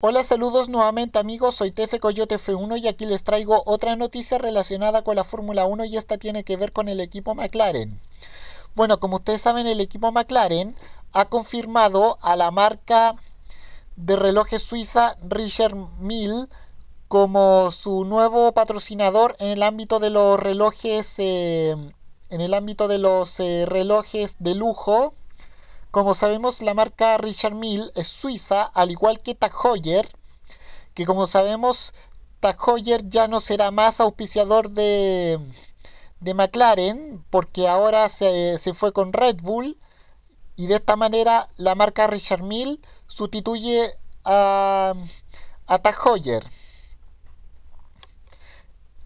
Hola, saludos nuevamente amigos, soy Tefe Coyote F1 y aquí les traigo otra noticia relacionada con la Fórmula 1 y esta tiene que ver con el equipo McLaren. Bueno, como ustedes saben, el equipo McLaren ha confirmado a la marca de relojes suiza Richard Mill como su nuevo patrocinador en el ámbito de los relojes eh, en el ámbito de los eh, relojes de lujo como sabemos, la marca Richard Mille es suiza, al igual que Tag Heuer, que como sabemos, Tag Heuer ya no será más auspiciador de, de McLaren, porque ahora se, fue con Red Bull, y de esta manera la marca Richard Mille sustituye a, a Tag Heuer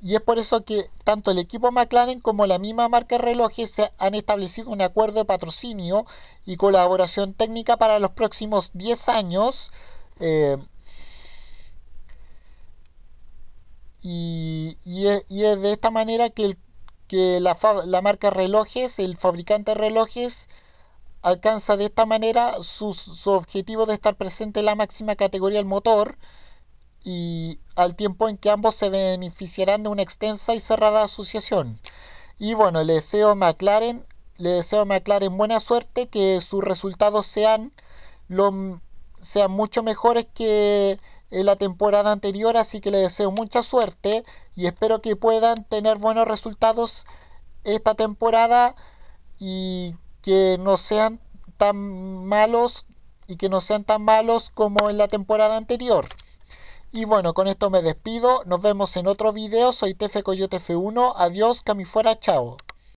y es por eso que tanto el equipo McLaren como la misma marca relojes se han establecido un acuerdo de patrocinio y colaboración técnica para los próximos 10 años. Eh, y, es, de esta manera que, la, marca relojes, el fabricante de relojes, alcanza de esta manera su objetivo de estar presente en la máxima categoría del motor y al tiempo en que ambos se beneficiarán de una extensa y cerrada asociación. Y bueno, le deseo a McLaren, le deseo McLaren buena suerte, que sus resultados sean, lo, sean mucho mejores que en la temporada anterior, así que le deseo mucha suerte y espero que puedan tener buenos resultados esta temporada y que no sean tan malos y que no sean tan malos como en la temporada anterior. Y bueno, con esto me despido. Nos vemos en otro video. Soy Tefe Coyote F1. Adiós, fuera chao.